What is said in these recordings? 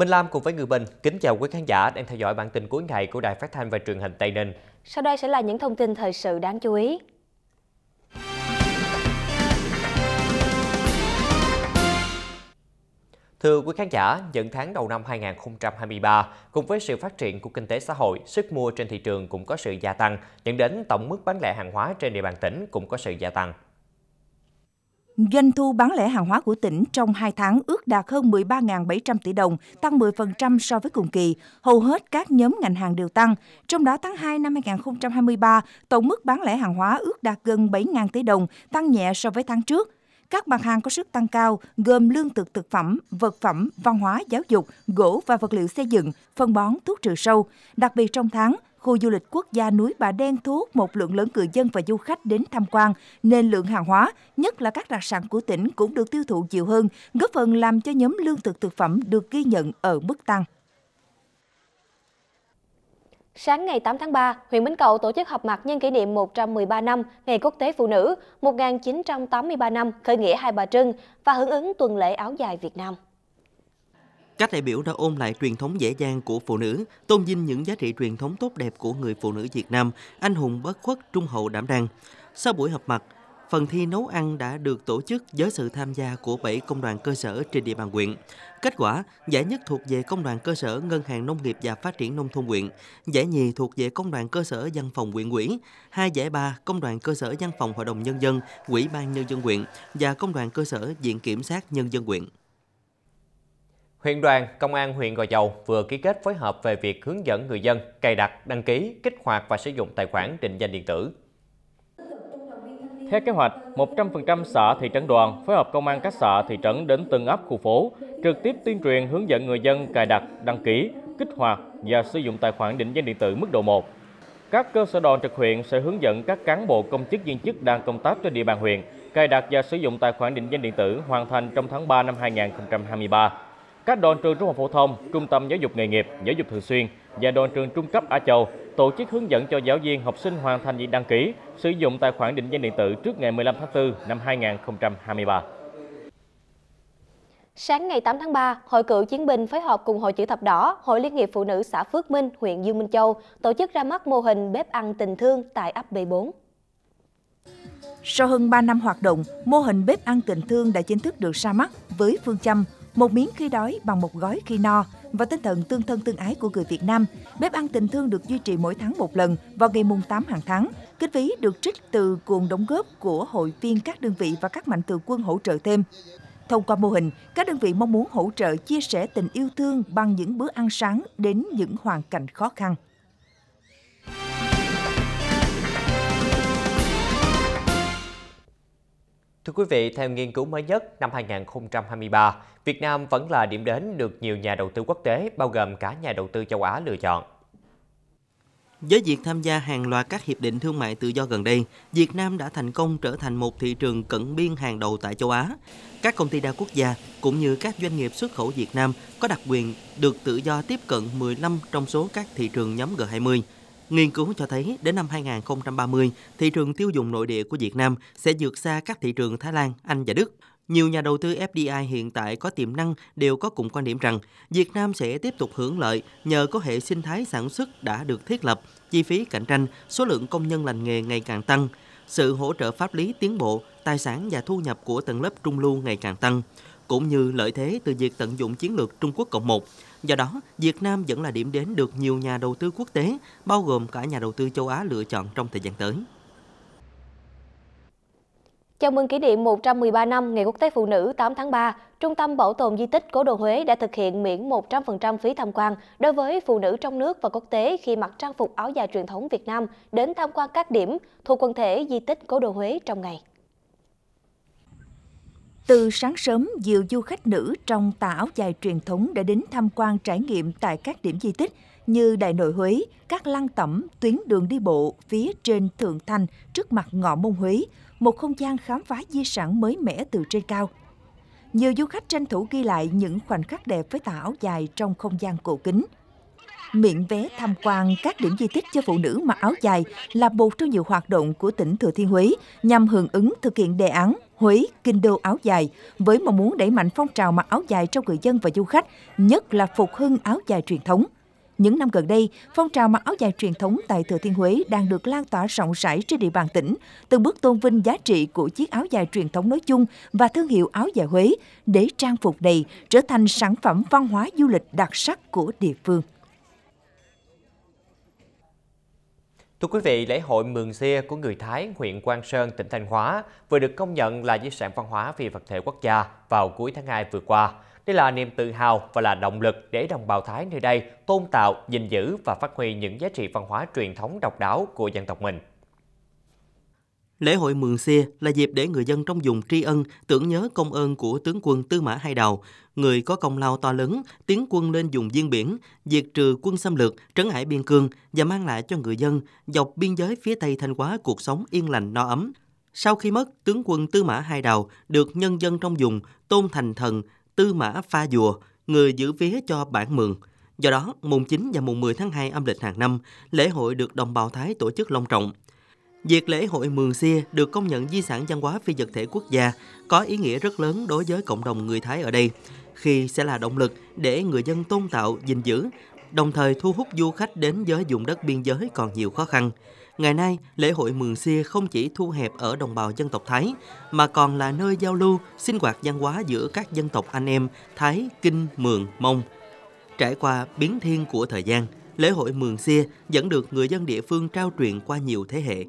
Minh Lam cùng với Người Bình kính chào quý khán giả đang theo dõi bản tin cuối ngày của Đài Phát thanh và Truyền hình Tây Ninh. Sau đây sẽ là những thông tin thời sự đáng chú ý. Thưa quý khán giả, những tháng đầu năm 2023, cùng với sự phát triển của kinh tế xã hội, sức mua trên thị trường cũng có sự gia tăng, dẫn đến tổng mức bán lẻ hàng hóa trên địa bàn tỉnh cũng có sự gia tăng. Doanh thu bán lẻ hàng hóa của tỉnh trong 2 tháng ước đạt hơn 13.700 tỷ đồng, tăng 10% so với cùng kỳ. Hầu hết các nhóm ngành hàng đều tăng. Trong đó tháng 2 năm 2023, tổng mức bán lẻ hàng hóa ước đạt gần 7.000 tỷ đồng, tăng nhẹ so với tháng trước. Các mặt hàng có sức tăng cao gồm lương thực thực phẩm, vật phẩm, văn hóa, giáo dục, gỗ và vật liệu xây dựng, phân bón, thuốc trừ sâu. Đặc biệt trong tháng, khu du lịch quốc gia núi Bà Đen thu hút một lượng lớn người dân và du khách đến tham quan, nên lượng hàng hóa, nhất là các đặc sản của tỉnh cũng được tiêu thụ nhiều hơn, góp phần làm cho nhóm lương thực thực phẩm được ghi nhận ở mức tăng. Sáng ngày 8 tháng 3, huyện Bến Cầu tổ chức họp mặt nhân kỷ niệm 113 năm Ngày Quốc tế Phụ nữ, 1983 năm khởi nghĩa Hai Bà Trưng và hưởng ứng tuần lễ áo dài Việt Nam. Các đại biểu đã ôn lại truyền thống dễ dàng của phụ nữ, tôn vinh những giá trị truyền thống tốt đẹp của người phụ nữ Việt Nam, anh hùng bất khuất, trung hậu đảm đang. Sau buổi họp mặt, Phần thi nấu ăn đã được tổ chức với sự tham gia của 7 công đoàn cơ sở trên địa bàn huyện. Kết quả, giải nhất thuộc về công đoàn cơ sở Ngân hàng Nông nghiệp và Phát triển Nông thôn huyện, giải nhì thuộc về công đoàn cơ sở văn phòng huyện ủy, hai giải ba công đoàn cơ sở văn phòng Hội đồng Nhân dân, Ủy ban Nhân dân huyện và công đoàn cơ sở Viện Kiểm sát Nhân dân huyện. Huyện đoàn, Công an huyện Gò Dầu vừa ký kết phối hợp về việc hướng dẫn người dân cài đặt, đăng ký, kích hoạt và sử dụng tài khoản định danh điện tử theo kế hoạch, 100% xã thị trấn đoàn phối hợp công an các xã thị trấn đến từng ấp khu phố, trực tiếp tuyên truyền hướng dẫn người dân cài đặt, đăng ký, kích hoạt và sử dụng tài khoản định danh điện tử mức độ 1. Các cơ sở đoàn trực huyện sẽ hướng dẫn các cán bộ công chức viên chức đang công tác trên địa bàn huyện cài đặt và sử dụng tài khoản định danh điện tử hoàn thành trong tháng 3 năm 2023. Các đoàn trường trung học phổ thông, trung tâm giáo dục nghề nghiệp, giáo dục thường xuyên và đoàn trường trung cấp Á Châu tổ chức hướng dẫn cho giáo viên học sinh hoàn thành việc đăng ký sử dụng tài khoản định danh điện tử trước ngày 15 tháng 4 năm 2023. Sáng ngày 8 tháng 3, Hội cựu chiến binh phối hợp cùng Hội chữ thập đỏ, Hội Liên hiệp Phụ nữ xã Phước Minh, huyện Dương Minh Châu tổ chức ra mắt mô hình bếp ăn tình thương tại ấp B4. Sau hơn 3 năm hoạt động, mô hình bếp ăn tình thương đã chính thức được ra mắt với phương châm một miếng khi đói bằng một gói khi no và tinh thần tương thân tương ái của người Việt Nam. Bếp ăn tình thương được duy trì mỗi tháng một lần vào ngày mùng 8 hàng tháng. Kinh phí được trích từ cuồng đóng góp của hội viên các đơn vị và các mạnh thường quân hỗ trợ thêm. Thông qua mô hình, các đơn vị mong muốn hỗ trợ chia sẻ tình yêu thương bằng những bữa ăn sáng đến những hoàn cảnh khó khăn. Thưa quý vị, theo nghiên cứu mới nhất năm 2023, Việt Nam vẫn là điểm đến được nhiều nhà đầu tư quốc tế, bao gồm cả nhà đầu tư châu Á lựa chọn. Với việc tham gia hàng loạt các hiệp định thương mại tự do gần đây, Việt Nam đã thành công trở thành một thị trường cận biên hàng đầu tại châu Á. Các công ty đa quốc gia cũng như các doanh nghiệp xuất khẩu Việt Nam có đặc quyền được tự do tiếp cận 15 trong số các thị trường nhóm G20. Nghiên cứu cho thấy đến năm 2030, thị trường tiêu dùng nội địa của Việt Nam sẽ vượt xa các thị trường Thái Lan, Anh và Đức. Nhiều nhà đầu tư FDI hiện tại có tiềm năng đều có cùng quan điểm rằng Việt Nam sẽ tiếp tục hưởng lợi nhờ có hệ sinh thái sản xuất đã được thiết lập, chi phí cạnh tranh, số lượng công nhân lành nghề ngày càng tăng, sự hỗ trợ pháp lý tiến bộ, tài sản và thu nhập của tầng lớp trung lưu ngày càng tăng cũng như lợi thế từ việc tận dụng chiến lược Trung Quốc Cộng một. Do đó, Việt Nam vẫn là điểm đến được nhiều nhà đầu tư quốc tế, bao gồm cả nhà đầu tư châu Á lựa chọn trong thời gian tới. Chào mừng kỷ niệm 113 năm Ngày Quốc tế Phụ nữ 8 tháng 3, Trung tâm Bảo tồn Di tích Cố đô Huế đã thực hiện miễn 100% phí tham quan đối với phụ nữ trong nước và quốc tế khi mặc trang phục áo dài truyền thống Việt Nam đến tham quan các điểm thuộc quần thể Di tích Cố đô Huế trong ngày. Từ sáng sớm, nhiều du khách nữ trong tà áo dài truyền thống đã đến tham quan trải nghiệm tại các điểm di tích như Đại Nội Huế, các lăng tẩm, tuyến đường đi bộ phía trên Thượng Thành trước mặt ngọ môn Huế, một không gian khám phá di sản mới mẻ từ trên cao. Nhiều du khách tranh thủ ghi lại những khoảnh khắc đẹp với tà áo dài trong không gian cổ kính. Miễn vé tham quan các điểm di tích cho phụ nữ mặc áo dài là một trong nhiều hoạt động của tỉnh Thừa Thiên Huế nhằm hưởng ứng thực hiện đề án Huế, kinh đô áo dài, với mong muốn đẩy mạnh phong trào mặc áo dài trong người dân và du khách, nhất là phục hưng áo dài truyền thống. Những năm gần đây, phong trào mặc áo dài truyền thống tại Thừa Thiên Huế đang được lan tỏa rộng rãi trên địa bàn tỉnh, từng bước tôn vinh giá trị của chiếc áo dài truyền thống nói chung và thương hiệu áo dài Huế, để trang phục này trở thành sản phẩm văn hóa du lịch đặc sắc của địa phương. Thưa quý vị, lễ hội Mường Xia của người Thái, huyện Quang Sơn, tỉnh Thanh Hóa vừa được công nhận là di sản văn hóa phi vật thể quốc gia vào cuối tháng 2 vừa qua. Đây là niềm tự hào và là động lực để đồng bào Thái nơi đây tôn tạo, gìn giữ và phát huy những giá trị văn hóa truyền thống độc đáo của dân tộc mình. Lễ hội Mường Xia là dịp để người dân trong vùng tri ân, tưởng nhớ công ơn của tướng quân Tư Mã Hai Đầu, người có công lao to lớn, tiến quân lên vùng duyên biển, diệt trừ quân xâm lược, trấn hải biên cương và mang lại cho người dân dọc biên giới phía Tây Thanh Hóa cuộc sống yên lành no ấm. Sau khi mất, tướng quân Tư Mã Hai Đầu được nhân dân trong vùng tôn thành thần Tư Mã Pha Dùa, người giữ vía cho bản Mường. Do đó, mùng 9 và mùng 10 tháng 2 âm lịch hàng năm, lễ hội được đồng bào Thái tổ chức long trọng – Việc lễ hội Mường Xia được công nhận di sản văn hóa phi vật thể quốc gia có ý nghĩa rất lớn đối với cộng đồng người Thái ở đây, khi sẽ là động lực để người dân tôn tạo, gìn giữ, đồng thời thu hút du khách đến với vùng đất biên giới còn nhiều khó khăn. Ngày nay, lễ hội Mường Xia không chỉ thu hẹp ở đồng bào dân tộc Thái, mà còn là nơi giao lưu, sinh hoạt văn hóa giữa các dân tộc anh em Thái, Kinh, Mường, Mông. Trải qua biến thiên của thời gian, lễ hội Mường Xia vẫn được người dân địa phương trao truyền qua nhiều thế hệ.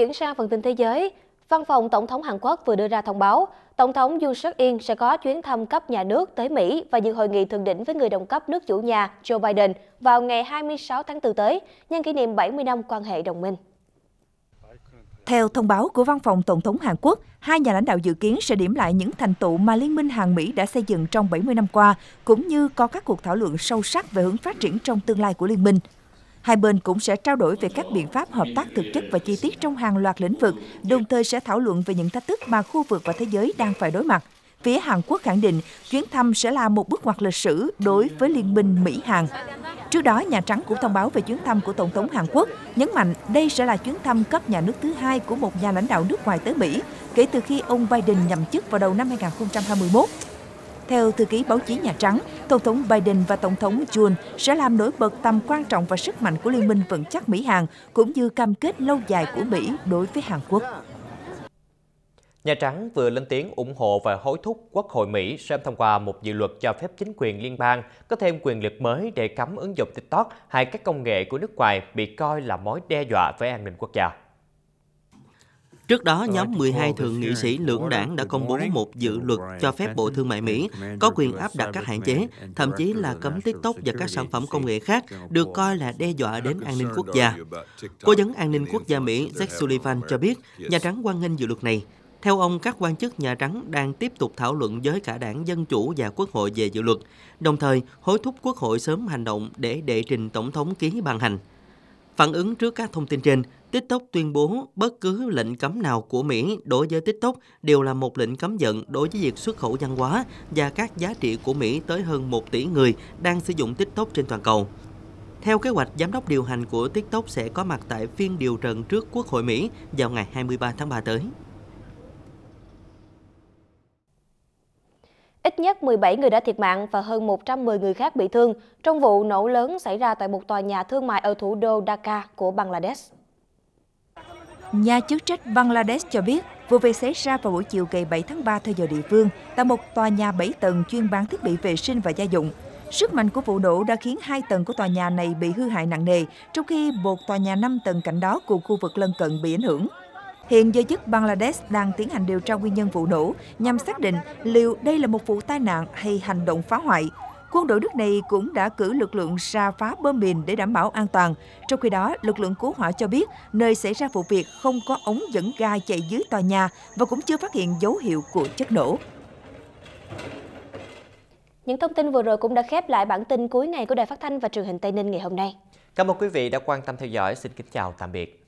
Chuyển sang phần tin thế giới, Văn phòng Tổng thống Hàn Quốc vừa đưa ra thông báo, Tổng thống Yoon suk yeol sẽ có chuyến thăm cấp nhà nước tới Mỹ và dự hội nghị thượng đỉnh với người đồng cấp nước chủ nhà Joe Biden vào ngày 26 tháng 4 tới, nhân kỷ niệm 70 năm quan hệ đồng minh. Theo thông báo của Văn phòng Tổng thống Hàn Quốc, hai nhà lãnh đạo dự kiến sẽ điểm lại những thành tựu mà Liên minh Hàn Mỹ đã xây dựng trong 70 năm qua, cũng như có các cuộc thảo luận sâu sắc về hướng phát triển trong tương lai của Liên minh. Hai bên cũng sẽ trao đổi về các biện pháp hợp tác thực chất và chi tiết trong hàng loạt lĩnh vực, đồng thời sẽ thảo luận về những thách thức mà khu vực và thế giới đang phải đối mặt. Phía Hàn Quốc khẳng định chuyến thăm sẽ là một bước ngoặt lịch sử đối với liên minh Mỹ-Hàn. Trước đó, Nhà Trắng cũng thông báo về chuyến thăm của Tổng thống Hàn Quốc, nhấn mạnh đây sẽ là chuyến thăm cấp nhà nước thứ hai của một nhà lãnh đạo nước ngoài tới Mỹ kể từ khi ông Biden nhậm chức vào đầu năm 2021. Theo thư ký báo chí Nhà Trắng, Tổng thống Biden và Tổng thống Jun sẽ làm nổi bật tầm quan trọng và sức mạnh của Liên minh vững chắc Mỹ-Hàn, cũng như cam kết lâu dài của Mỹ đối với Hàn Quốc. Nhà Trắng vừa lên tiếng ủng hộ và hối thúc Quốc hội Mỹ xem thông qua một dự luật cho phép chính quyền liên bang có thêm quyền lực mới để cấm ứng dụng TikTok hay các công nghệ của nước ngoài bị coi là mối đe dọa với an ninh quốc gia. Trước đó, nhóm 12 thượng nghị sĩ lưỡng đảng đã công bố một dự luật cho phép Bộ Thương mại Mỹ có quyền áp đặt các hạn chế, thậm chí là cấm TikTok và các sản phẩm công nghệ khác được coi là đe dọa đến an ninh quốc gia. Cố vấn an ninh quốc gia Mỹ Jack Sullivan cho biết Nhà Trắng quan nghênh dự luật này. Theo ông, các quan chức Nhà Trắng đang tiếp tục thảo luận với cả đảng Dân Chủ và Quốc hội về dự luật, đồng thời hối thúc Quốc hội sớm hành động để đệ trình Tổng thống ký ban hành. Phản ứng trước các thông tin trên, TikTok tuyên bố bất cứ lệnh cấm nào của Mỹ đối với TikTok đều là một lệnh cấm giận đối với việc xuất khẩu văn hóa và các giá trị của Mỹ tới hơn 1 tỷ người đang sử dụng TikTok trên toàn cầu. Theo kế hoạch, giám đốc điều hành của TikTok sẽ có mặt tại phiên điều trần trước Quốc hội Mỹ vào ngày 23 tháng 3 tới. Ít nhất 17 người đã thiệt mạng và hơn 110 người khác bị thương trong vụ nổ lớn xảy ra tại một tòa nhà thương mại ở thủ đô Dhaka của Bangladesh. Nhà chức trách Bangladesh cho biết vụ việc xảy ra vào buổi chiều ngày 7 tháng 3 theo giờ địa phương tại một tòa nhà 7 tầng chuyên bán thiết bị vệ sinh và gia dụng. Sức mạnh của vụ nổ đã khiến hai tầng của tòa nhà này bị hư hại nặng nề, trong khi một tòa nhà 5 tầng cạnh đó cùng khu vực lân cận bị ảnh hưởng. Hiện giới chức Bangladesh đang tiến hành điều tra nguyên nhân vụ nổ nhằm xác định liệu đây là một vụ tai nạn hay hành động phá hoại. Quân đội nước này cũng đã cử lực lượng ra phá bom mìn để đảm bảo an toàn. Trong khi đó, lực lượng cứu hỏa cho biết nơi xảy ra vụ việc không có ống dẫn ga chạy dưới tòa nhà và cũng chưa phát hiện dấu hiệu của chất nổ. Những thông tin vừa rồi cũng đã khép lại bản tin cuối ngày của Đài Phát thanh và Truyền hình Tây Ninh ngày hôm nay. Cảm ơn quý vị đã quan tâm theo dõi. Xin kính chào tạm biệt.